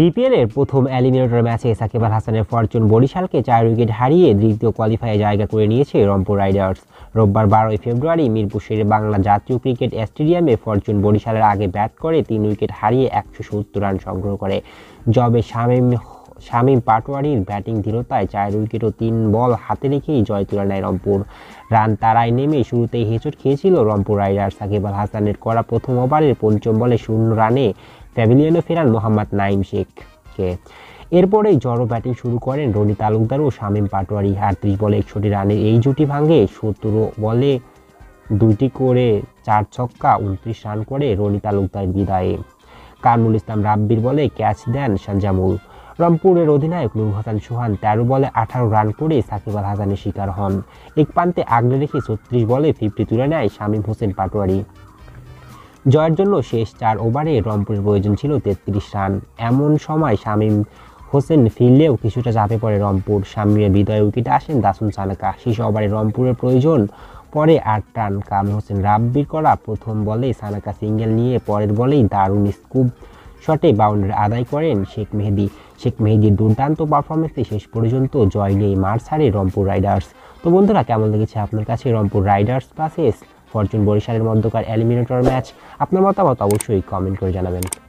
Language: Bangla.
বিপিএল এর প্রথম এলিমিনেটর ম্যাচে সাকিব আল হাসানের ফরচুন বরিশালকে চার উইকেট হারিয়ে দ্বিতীয় কোয়ালিফাইয়ে জায়গা করে নিয়েছে রংপুর রাইডার্স রোববার বারোই ফেব্রুয়ারি মিরপুরের বাংলা জাতীয় ক্রিকেট স্টেডিয়ামে ফরচুন বরিশালের আগে ব্যাট করে তিন উইকেট হারিয়ে একশো সত্তর রান সংগ্রহ করে জবে শামীম শামীম পাটোয়ারির ব্যাটিং দৃঢ়তায় চার উইকেট ও তিন বল হাতে রেখেই জয় তুলে নেয় রংপুর রান তারায় নেমে শুরুতেই হেঁচট খেয়েছিল রংপুর রাইডার্স সাকিব আল হাসানের করা প্রথম ওভারের পঞ্চম বলে শূন্য রানে প্যাভিলিয়নে ফেরান মোহাম্মদ নাইম শেখকে এরপরেই জড়ো ব্যাটিং শুরু করেন রনি তালুকদার ও শামীম পাটোয়ারি আটত্রিশ বলে একষট্টি রানের এই জুটি ভাঙে সত্তর বলে দুইটি করে চার ছক্কা উনত্রিশ রান করে রনি তালুকদার বিদায়ে কামরুল ইসলাম রাব্বির বলে ক্যাচ দেন সানজামুল রংপুরের অধিনায়ক নূর হাসান সোহান তেরো বলে আঠারো রান করে সাকিব আল হাসানের শিকার হন এক প্রান্তে আগলে রেখে ছত্রিশ বলে ফিফটি তুলে নেয় শামীম হোসেন পাটোয়ারি জয়ের জন্য শেষ চার ওভারে রংপুরের প্রয়োজন ছিল তেত্রিশ রান এমন সময় শামীম হোসেন ফিরলেও কিছুটা চাপে পড়ে রংপুর শামীমের বিদয় উইকেটে আসেন দাসুন সালকা শেষ ওভারে রংপুরের প্রয়োজন পরে আট রান কামরুল হোসেন রাব্বির করা প্রথম বলে সানাকা সিঙ্গেল নিয়ে পরের বলেই দারুণ স্কুপ শটে বাউন্ডারি আদায় করেন শেখ মেহেদি শেখ মেহেদির দুর্দান্ত পারফরমেন্সে শেষ পর্যন্ত জয় নিয়ে মার্চ হারে রংপুর রাইডার্স তো বন্ধুরা কেমন লেগেছে আপনার কাছে রংপুর রাইডার্স ভার্সেস ফরচুন বরিশালের মধ্যকার এলিমিনেটর ম্যাচ আপনার মতামত অবশ্যই কমেন্ট করে জানাবেন